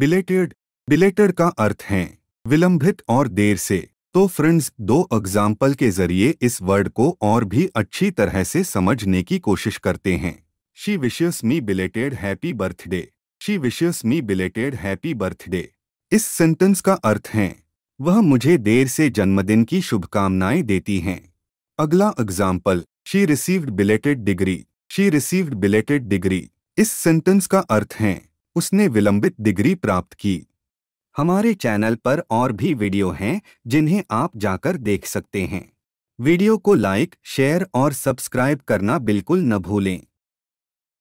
belated belated का अर्थ है विलंबित और देर से तो फ्रेंड्स दो एग्जाम्पल के जरिए इस वर्ड को और भी अच्छी तरह से समझने की कोशिश करते हैं she wishes me belated happy birthday she wishes me belated happy birthday इस सेंटेंस का अर्थ है वह मुझे देर से जन्मदिन की शुभकामनाएं देती हैं अगला example she received belated degree she received belated degree इस सेंटेंस का अर्थ है उसने विलंबित डिग्री प्राप्त की हमारे चैनल पर और भी वीडियो हैं जिन्हें आप जाकर देख सकते हैं वीडियो को लाइक शेयर और सब्सक्राइब करना बिल्कुल न भूलें